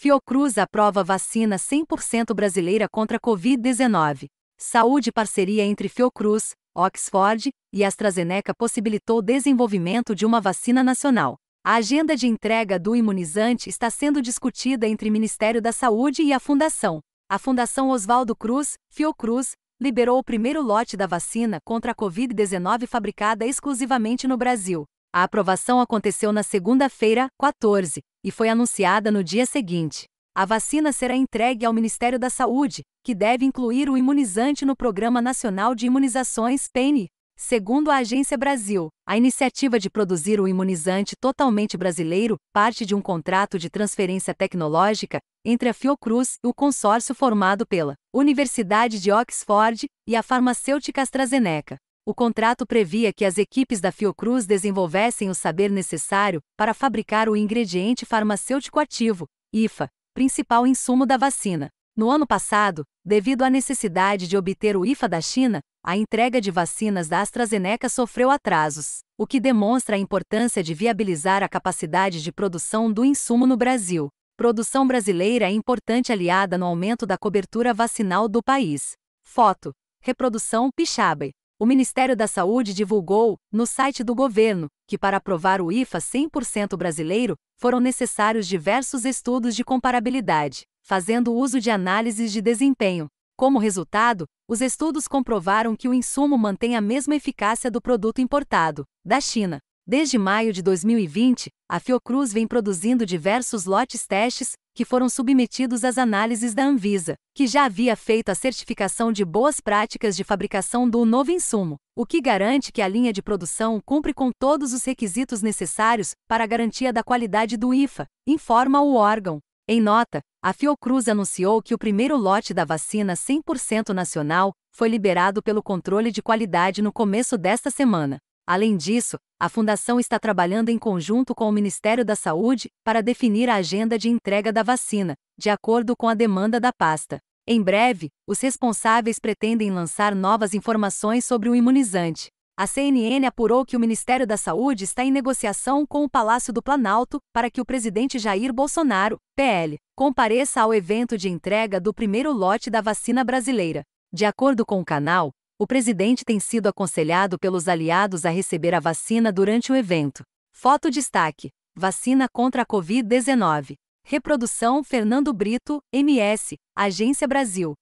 Fiocruz aprova vacina 100% brasileira contra Covid-19. Saúde parceria entre Fiocruz, Oxford e AstraZeneca possibilitou o desenvolvimento de uma vacina nacional. A agenda de entrega do imunizante está sendo discutida entre o Ministério da Saúde e a Fundação. A Fundação Oswaldo Cruz, Fiocruz, liberou o primeiro lote da vacina contra a Covid-19 fabricada exclusivamente no Brasil. A aprovação aconteceu na segunda-feira, 14, e foi anunciada no dia seguinte. A vacina será entregue ao Ministério da Saúde, que deve incluir o imunizante no Programa Nacional de Imunizações PENI. Segundo a Agência Brasil, a iniciativa de produzir o imunizante totalmente brasileiro parte de um contrato de transferência tecnológica entre a Fiocruz e o consórcio formado pela Universidade de Oxford e a farmacêutica AstraZeneca. O contrato previa que as equipes da Fiocruz desenvolvessem o saber necessário para fabricar o ingrediente farmacêutico ativo, IFA, principal insumo da vacina. No ano passado, devido à necessidade de obter o IFA da China, a entrega de vacinas da AstraZeneca sofreu atrasos, o que demonstra a importância de viabilizar a capacidade de produção do insumo no Brasil. Produção brasileira é importante aliada no aumento da cobertura vacinal do país. Foto: Reprodução Pixabe. O Ministério da Saúde divulgou, no site do governo, que para aprovar o IFA 100% brasileiro, foram necessários diversos estudos de comparabilidade, fazendo uso de análises de desempenho. Como resultado, os estudos comprovaram que o insumo mantém a mesma eficácia do produto importado, da China. Desde maio de 2020, a Fiocruz vem produzindo diversos lotes testes, que foram submetidos às análises da Anvisa, que já havia feito a certificação de boas práticas de fabricação do novo insumo, o que garante que a linha de produção cumpre com todos os requisitos necessários para a garantia da qualidade do IFA, informa o órgão. Em nota, a Fiocruz anunciou que o primeiro lote da vacina 100% nacional foi liberado pelo controle de qualidade no começo desta semana. Além disso, a Fundação está trabalhando em conjunto com o Ministério da Saúde para definir a agenda de entrega da vacina, de acordo com a demanda da pasta. Em breve, os responsáveis pretendem lançar novas informações sobre o imunizante. A CNN apurou que o Ministério da Saúde está em negociação com o Palácio do Planalto para que o presidente Jair Bolsonaro, PL, compareça ao evento de entrega do primeiro lote da vacina brasileira. De acordo com o canal, o presidente tem sido aconselhado pelos aliados a receber a vacina durante o evento. Foto destaque: Vacina contra a Covid-19. Reprodução Fernando Brito, MS, Agência Brasil.